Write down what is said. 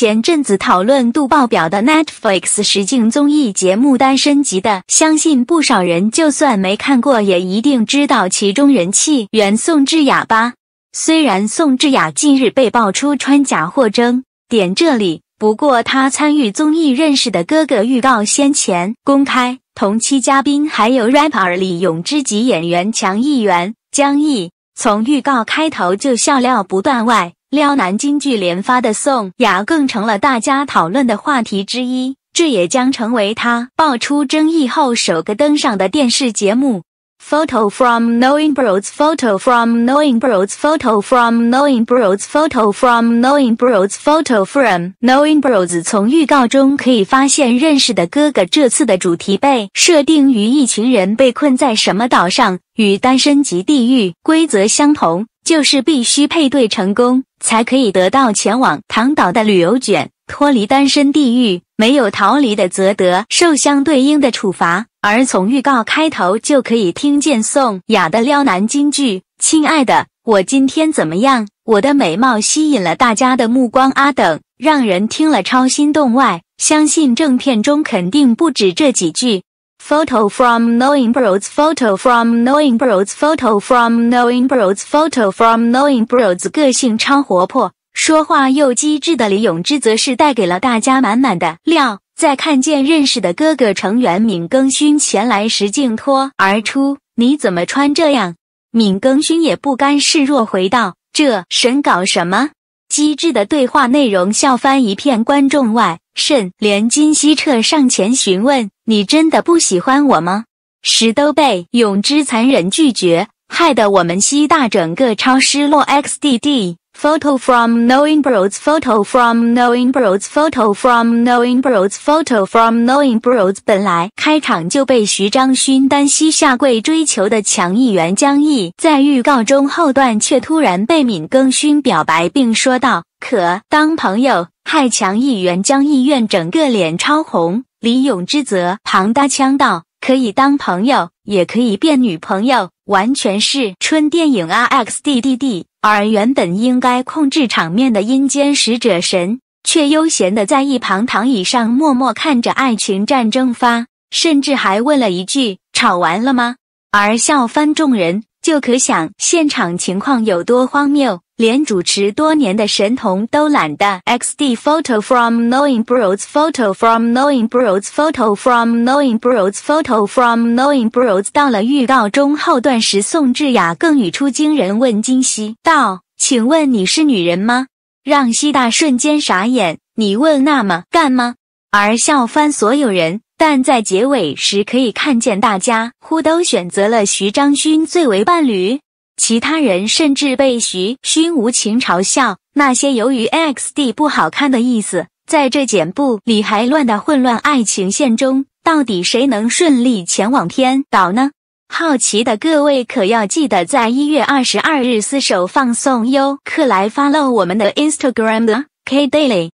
前阵子讨论度爆表的 Netflix 实境综艺节目《单身级的，相信不少人就算没看过，也一定知道其中人气原宋智雅吧。虽然宋智雅近日被曝出穿假货争点这里，不过她参与综艺认识的哥哥预告先前公开，同期嘉宾还有 Rapper 李咏之及演员强议员江毅。从预告开头就笑料不断外。撩男金剧连发的宋雅更成了大家讨论的话题之一，这也将成为他爆出争议后首个登上的电视节目。Photo from Knowing Bros. Photo from Knowing Bros. Photo from Knowing Bros. Photo from Knowing Bros. Photo from Knowing Bros. 从预告中可以发现，《认识的哥哥》这次的主题被设定于一群人被困在什么岛上，与《单身级地狱》规则相同。就是必须配对成功，才可以得到前往唐岛的旅游卷，脱离单身地狱。没有逃离的，则得受相对应的处罚。而从预告开头就可以听见宋雅的撩男金句：“亲爱的，我今天怎么样？我的美貌吸引了大家的目光啊！”等，让人听了超心动。外，相信正片中肯定不止这几句。photo from knowing bros photo from knowing bros photo from knowing bros photo from knowing bros 个性超活泼，说话又机智的李永志则是带给了大家满满的料。在看见认识的哥哥成员闵庚勋前来时，竟脱而出：“你怎么穿这样？”闵庚勋也不甘示弱，回道：“这神搞什么？”机智的对话内容笑翻一片观众外，甚连金希澈上前询问：“你真的不喜欢我吗？”时都被永之残忍拒绝。害得我们西大整个超失落！XDD。Photo from Knowing Bros。Photo from Knowing Bros。Photo from Knowing Bros。Photo from Knowing Bros。本来开场就被徐章勋单膝下跪追求的强议员江毅，在预告中后段却突然被闵庚勋表白，并说道：“可当朋友。”害强议员江毅院整个脸超红。李永之则旁搭腔道：“可以当朋友，也可以变女朋友。”完全是春电影啊 xddd，而原本应该控制场面的阴间使者神，却悠闲的在一旁躺椅上默默看着爱情战争发，甚至还问了一句：“吵完了吗？”而笑翻众人，就可想现场情况有多荒谬。连主持多年的神童都懒得。X D photo from knowing bros photo from knowing bros photo from knowing bros photo from knowing bros 到了预告中后段时，宋智雅更语出惊人，问金熙道：“请问你是女人吗？”让西大瞬间傻眼。你问那么干吗？而笑翻所有人。但在结尾时，可以看见大家乎都选择了徐章勋最为伴侣。其他人甚至被徐勋无情嘲笑。那些由于 X D 不好看的意思，在这剪布里还乱的混乱爱情线中，到底谁能顺利前往天岛呢？好奇的各位可要记得在一月二十二日私首放送哟。克莱发漏我们的 Instagram 的 K Daily。